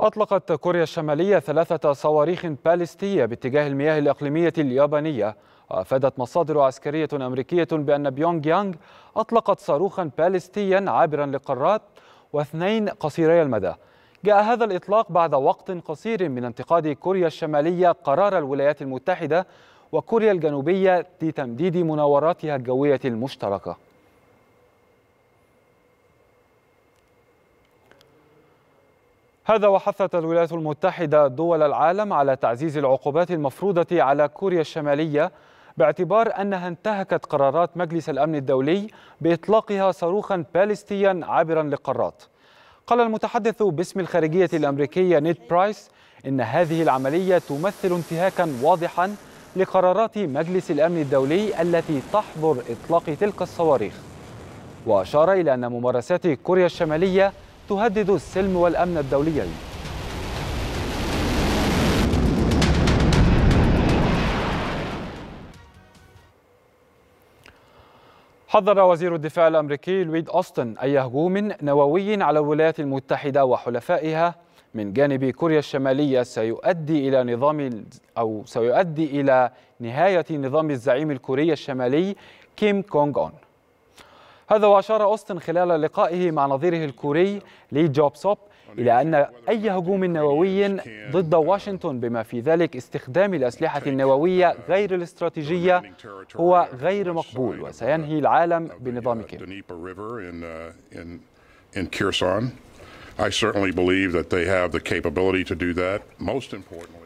أطلقت كوريا الشمالية ثلاثة صواريخ باليستية باتجاه المياه الإقليمية اليابانية وأفادت مصادر عسكرية أمريكية بأن بيونغ يانغ أطلقت صاروخا باليستيا عابرا للقارات واثنين قصيري المدى جاء هذا الإطلاق بعد وقت قصير من انتقاد كوريا الشمالية قرار الولايات المتحدة وكوريا الجنوبية لتمديد مناوراتها الجوية المشتركة هذا وحثت الولايات المتحدة دول العالم على تعزيز العقوبات المفروضة على كوريا الشمالية باعتبار أنها انتهكت قرارات مجلس الأمن الدولي بإطلاقها صاروخا باليستيا عابرا للقارات قال المتحدث باسم الخارجية الأمريكية نيد برايس إن هذه العملية تمثل انتهاكا واضحا لقرارات مجلس الأمن الدولي التي تحظر إطلاق تلك الصواريخ وأشار إلى أن ممارسات كوريا الشمالية تهدد السلم والأمن الدوليين حذر وزير الدفاع الأمريكي لويد أوستن أي هجوم نووي على الولايات المتحدة وحلفائها من جانب كوريا الشمالية سيؤدي إلى نظام أو سيؤدي إلى نهاية نظام الزعيم الكوري الشمالي كيم كونغ أون هذا وأشار أوستن خلال لقائه مع نظيره الكوري لي جوب سوب إلى أن أي هجوم نووي ضد واشنطن بما في ذلك استخدام الأسلحة النووية غير الاستراتيجية هو غير مقبول وسينهي العالم بنظام كيرسون. I certainly believe that they have the capability to do that. Most importantly,